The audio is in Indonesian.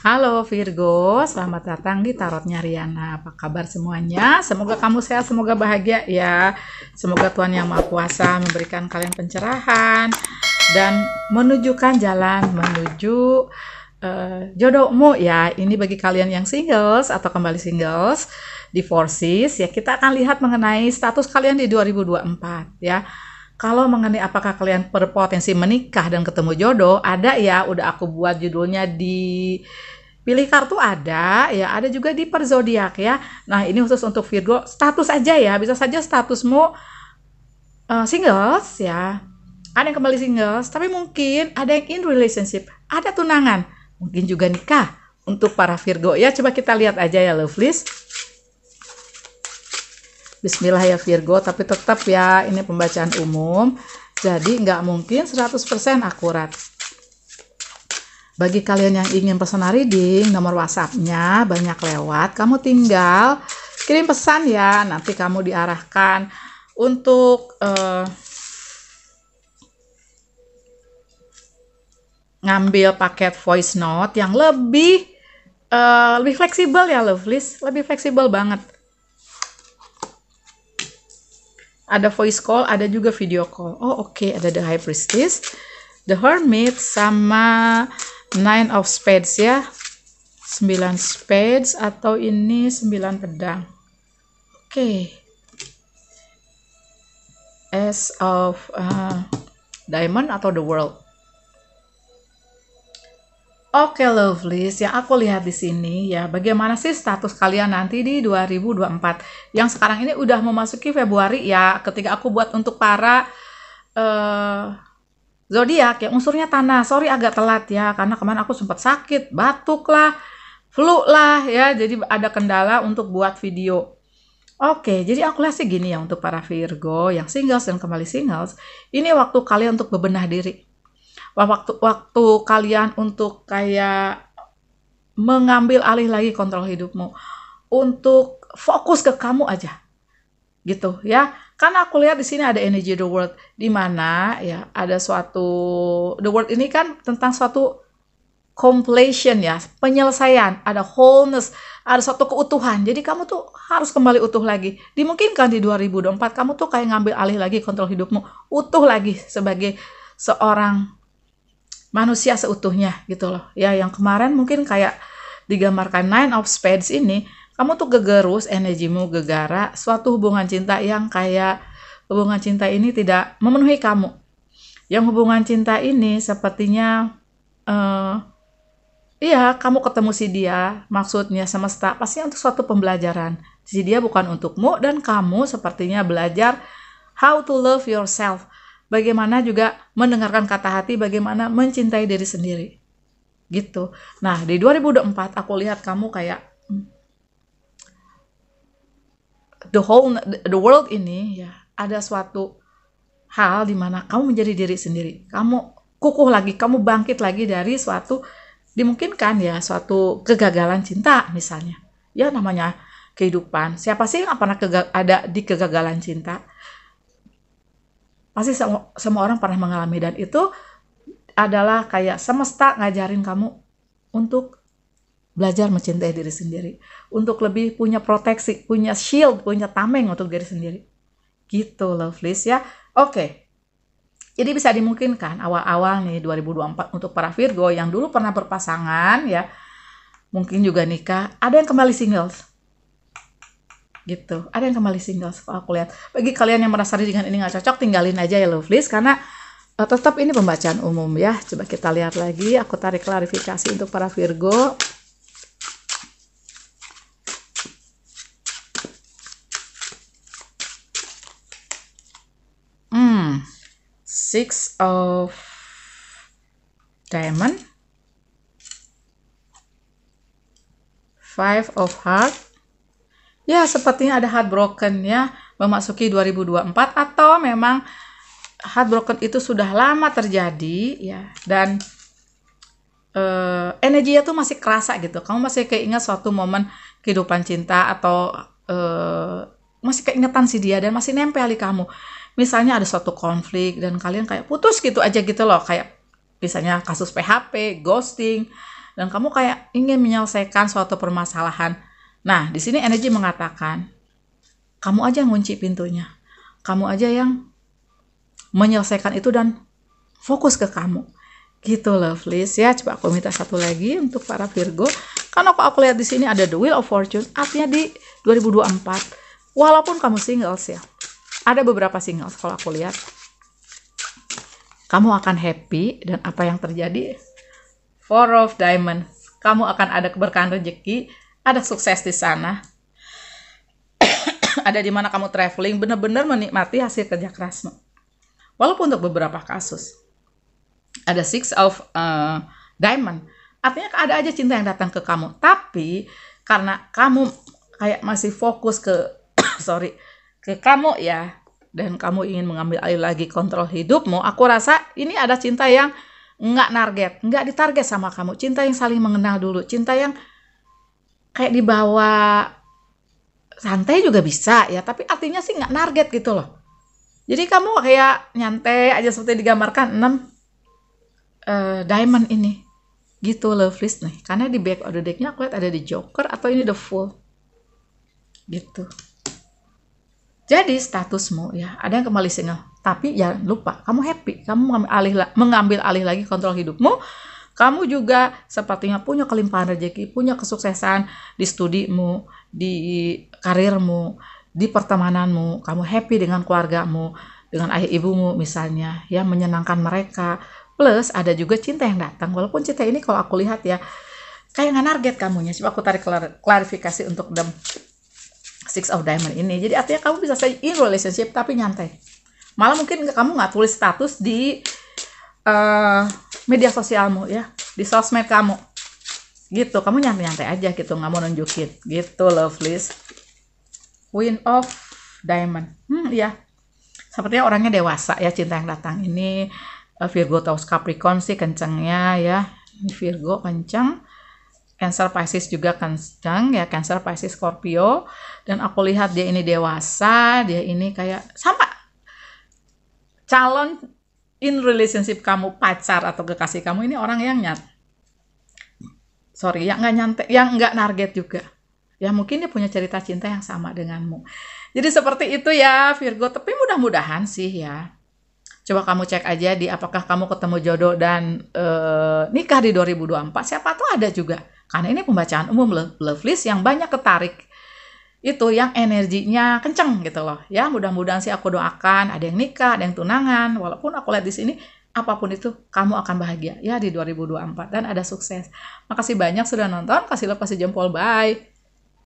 Halo Virgo, selamat datang di Tarotnya Riana. Apa kabar semuanya? Semoga kamu sehat, semoga bahagia ya. Semoga Tuhan Yang Maha Kuasa memberikan kalian pencerahan dan menunjukkan jalan menuju uh, jodohmu ya. Ini bagi kalian yang singles atau kembali singles, divorces ya kita akan lihat mengenai status kalian di 2024 ya kalau mengenai apakah kalian berpotensi menikah dan ketemu jodoh, ada ya, udah aku buat judulnya di pilih kartu ada ya ada juga di perzodiak ya nah ini khusus untuk Virgo status aja ya bisa saja statusmu uh, singles ya ada yang kembali singles tapi mungkin ada yang in relationship ada tunangan mungkin juga nikah untuk para Virgo ya coba kita lihat aja ya lovelies Bismillah ya Virgo tapi tetap ya ini pembacaan umum jadi nggak mungkin 100% akurat bagi kalian yang ingin pesan reading nomor WhatsApp-nya banyak lewat kamu tinggal kirim pesan ya nanti kamu diarahkan untuk uh, ngambil paket voice note yang lebih uh, lebih fleksibel ya lovelies lebih fleksibel banget ada voice call ada juga video call oh oke okay. ada the high priestess the hermit sama nine of spades ya sembilan spades atau ini sembilan pedang oke okay. S of uh, diamond atau the world Oke Lovelies, yang aku lihat di sini ya bagaimana sih status kalian nanti di 2024 yang sekarang ini udah memasuki Februari ya ketika aku buat untuk para uh, zodiak ya unsurnya tanah. Sorry agak telat ya karena kemarin aku sempat sakit, batuk lah, flu lah ya jadi ada kendala untuk buat video. Oke, jadi aku lihat sih gini ya untuk para Virgo yang singles dan kembali singles, ini waktu kalian untuk bebenah diri waktu waktu kalian untuk kayak mengambil alih lagi kontrol hidupmu untuk fokus ke kamu aja gitu ya karena aku lihat di sini ada energy the world di mana ya ada suatu the world ini kan tentang suatu completion ya penyelesaian ada wholeness ada suatu keutuhan jadi kamu tuh harus kembali utuh lagi dimungkinkan di 2024 kamu tuh kayak ngambil alih lagi kontrol hidupmu utuh lagi sebagai seorang manusia seutuhnya gitu loh ya yang kemarin mungkin kayak digambarkan nine of spades ini kamu tuh gegerus energimu gegara suatu hubungan cinta yang kayak hubungan cinta ini tidak memenuhi kamu yang hubungan cinta ini sepertinya uh, iya kamu ketemu si dia maksudnya semesta pasti untuk suatu pembelajaran si dia bukan untukmu dan kamu sepertinya belajar how to love yourself bagaimana juga mendengarkan kata hati, bagaimana mencintai diri sendiri. Gitu. Nah, di 2004 aku lihat kamu kayak hmm, the whole the world ini ya ada suatu hal di mana kamu menjadi diri sendiri. Kamu kukuh lagi, kamu bangkit lagi dari suatu dimungkinkan ya suatu kegagalan cinta misalnya. Ya namanya kehidupan. Siapa sih yang pernah ada di kegagalan cinta? pasti semua, semua orang pernah mengalami dan itu adalah kayak semesta ngajarin kamu untuk belajar mencintai diri sendiri, untuk lebih punya proteksi, punya shield, punya tameng untuk diri sendiri. Gitu lovelies ya. Oke. Okay. Jadi bisa dimungkinkan awal-awal nih 2024 untuk para Virgo yang dulu pernah berpasangan ya, mungkin juga nikah, ada yang kembali singles gitu ada yang kembali single setelah aku lihat bagi kalian yang merasa dengan ini nggak cocok tinggalin aja ya list karena uh, tetap ini pembacaan umum ya coba kita lihat lagi aku tarik klarifikasi untuk para Virgo hmm six of diamond five of heart ya sepertinya ada heartbroken ya memasuki 2024 atau memang heartbroken itu sudah lama terjadi ya dan uh, eh, energinya tuh masih kerasa gitu. Kamu masih keinget suatu momen kehidupan cinta atau uh, masih keingetan si dia dan masih nempel di kamu. Misalnya ada suatu konflik dan kalian kayak putus gitu aja gitu loh, kayak misalnya kasus PHP, ghosting dan kamu kayak ingin menyelesaikan suatu permasalahan Nah, di sini energi mengatakan, kamu aja yang ngunci pintunya. Kamu aja yang menyelesaikan itu dan fokus ke kamu. Gitu loh, please. ya. Coba aku minta satu lagi untuk para Virgo. Karena kok aku lihat di sini ada the wheel of fortune, artinya di 2024 walaupun kamu singles ya. Ada beberapa single. kalau aku lihat. Kamu akan happy dan apa yang terjadi? Four of Diamonds. Kamu akan ada keberkahan rezeki ada sukses di sana ada di mana kamu traveling benar-benar menikmati hasil kerja kerasmu walaupun untuk beberapa kasus ada six of uh, diamond artinya ada aja cinta yang datang ke kamu tapi karena kamu kayak masih fokus ke sorry ke kamu ya dan kamu ingin mengambil alih lagi kontrol hidupmu aku rasa ini ada cinta yang nggak target nggak ditarget sama kamu cinta yang saling mengenal dulu cinta yang kayak dibawa santai juga bisa ya tapi artinya sih nggak target gitu loh jadi kamu kayak nyantai aja seperti digambarkan 6 uh, eh, diamond ini gitu love list nih karena di back of the decknya aku lihat ada di joker atau ini the full gitu jadi statusmu ya ada yang kembali single tapi jangan ya lupa kamu happy kamu mengambil alih, mengambil alih lagi kontrol hidupmu kamu juga sepertinya punya kelimpahan rezeki, punya kesuksesan di studimu, di karirmu, di pertemananmu, kamu happy dengan keluargamu, dengan ayah ibumu misalnya, ya menyenangkan mereka. Plus ada juga cinta yang datang, walaupun cinta ini kalau aku lihat ya, kayak nggak target kamunya. Coba aku tarik klarifikasi untuk the Six of Diamond ini. Jadi artinya kamu bisa stay in relationship tapi nyantai. Malah mungkin kamu nggak tulis status di Eh, media sosialmu ya di sosmed kamu gitu kamu nyantai-nyantai aja gitu nggak mau nunjukin gitu lovelies Queen of Diamond hmm ya sepertinya orangnya dewasa ya cinta yang datang ini eh, Virgo Taurus Capricorn sih kencengnya ya Virgo kenceng Cancer Pisces juga kenceng ya Cancer Pisces Scorpio dan aku lihat dia ini dewasa dia ini kayak sama calon in relationship kamu pacar atau kekasih kamu ini orang yang nyat sorry yang nggak nyantai yang nggak target juga ya mungkin dia punya cerita cinta yang sama denganmu jadi seperti itu ya Virgo tapi mudah-mudahan sih ya coba kamu cek aja di apakah kamu ketemu jodoh dan eh, nikah di 2024 siapa tuh ada juga karena ini pembacaan umum loh love list yang banyak ketarik itu yang energinya kenceng gitu loh ya mudah-mudahan sih aku doakan ada yang nikah ada yang tunangan walaupun aku lihat di sini apapun itu kamu akan bahagia ya di 2024 dan ada sukses makasih banyak sudah nonton kasih lepas jempol bye